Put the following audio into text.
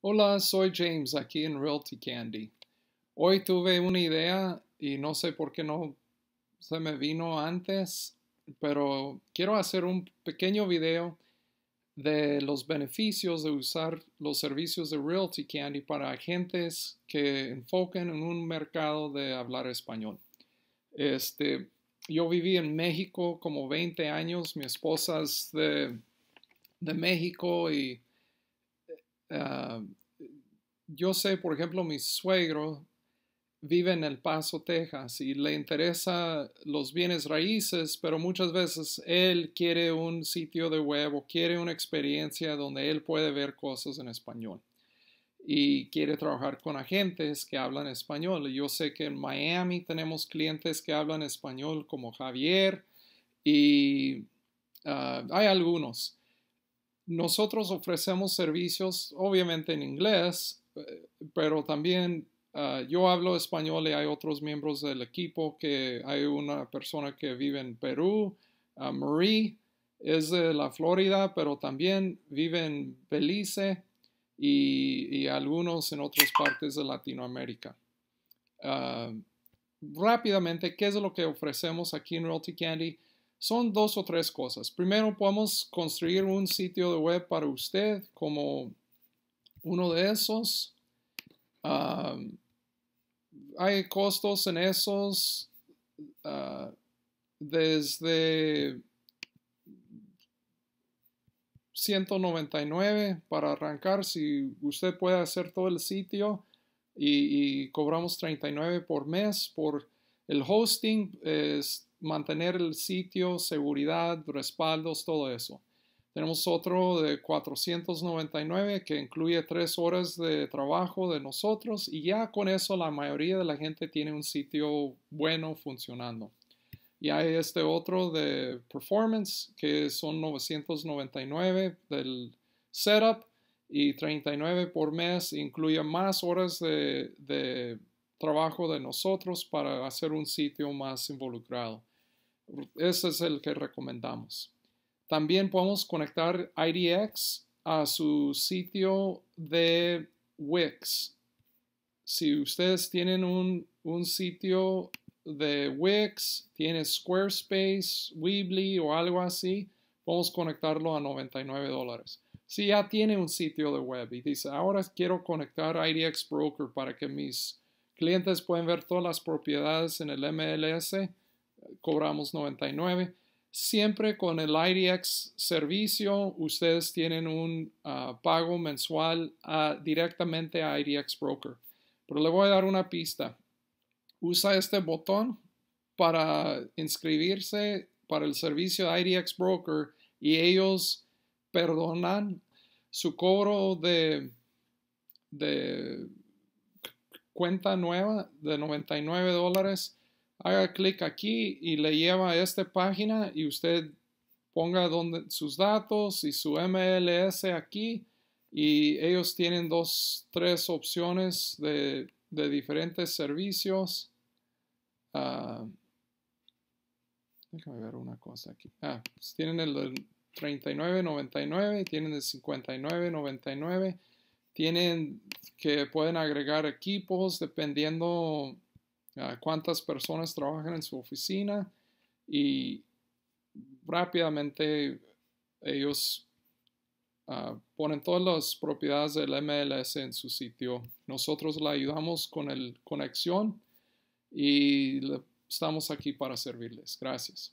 Hola, soy James aquí en Realty Candy. Hoy tuve una idea y no sé por qué no se me vino antes, pero quiero hacer un pequeño video de los beneficios de usar los servicios de Realty Candy para agentes que enfoquen en un mercado de hablar español. Este, yo viví en México como 20 años, mi esposa es de, de México y Ah, yo sé, por ejemplo, mi suegro vive en El Paso, Texas, y le interesa los bienes raíces, pero muchas veces él quiere un sitio de web o quiere una experiencia donde él puede ver cosas en español. Y quiere trabajar con agentes que hablan español. Yo sé que en Miami tenemos clientes que hablan español como Javier y ah, hay algunos. Nosotros ofrecemos servicios, obviamente en inglés, eh, pero también ah, yo hablo español y hay otros miembros del equipo que hay una persona que vive en Perú, ah, Marie es de la Florida, pero también vive en Belice y, algunos en otras partes de Latinoamérica. Ah, rápidamente, ¿qué es lo que ofrecemos aquí en Realty Candy? son dos o tres cosas. Primero, podemos construir un sitio de web para usted como uno de esos. Ah, hay costos en esos ah, desde 199 para arrancar. Si usted puede hacer todo el sitio y, y cobramos 39 por mes por el hosting. Es, mantener el sitio, seguridad, respaldos, todo eso. Tenemos otro de 499 que incluye tres horas de trabajo de nosotros y ya con eso la mayoría de la gente tiene un sitio bueno funcionando. Y hay este otro de performance que son 999 del setup y 39 por mes, incluye más horas de, de trabajo de nosotros para hacer un sitio más involucrado. Ese es el que recomendamos. También podemos conectar IDX a su sitio de Wix. Si ustedes tienen un, un sitio de Wix, tiene Squarespace, Weebly o algo así, podemos conectarlo a 99 dólares. Si ya tiene un sitio de web y dice, ahora quiero conectar IDX Broker para que mis clientes pueden ver todas las propiedades en el MLS, eh, cobramos 99. Siempre con el IDX servicio, ustedes tienen un ah, pago mensual ah, directamente a IDX Broker. Pero le voy a dar una pista. Usa este botón para inscribirse para el servicio de IDX Broker y ellos perdonan su cobro de, de cuenta nueva de 99 dólares, haga clic aquí y le lleva a esta página y usted ponga donde, sus datos y su MLS aquí y ellos tienen dos, tres opciones de, diferentes servicios. Ah, déjame ver una cosa aquí. Ah, pues tienen el 39.99, tienen el 59.99, tienen que pueden agregar equipos dependiendo a ah, cuántas personas trabajan en su oficina y rápidamente ellos ah, ponen todas las propiedades del MLS en su sitio. Nosotros la ayudamos con el conexión y estamos aquí para servirles. Gracias.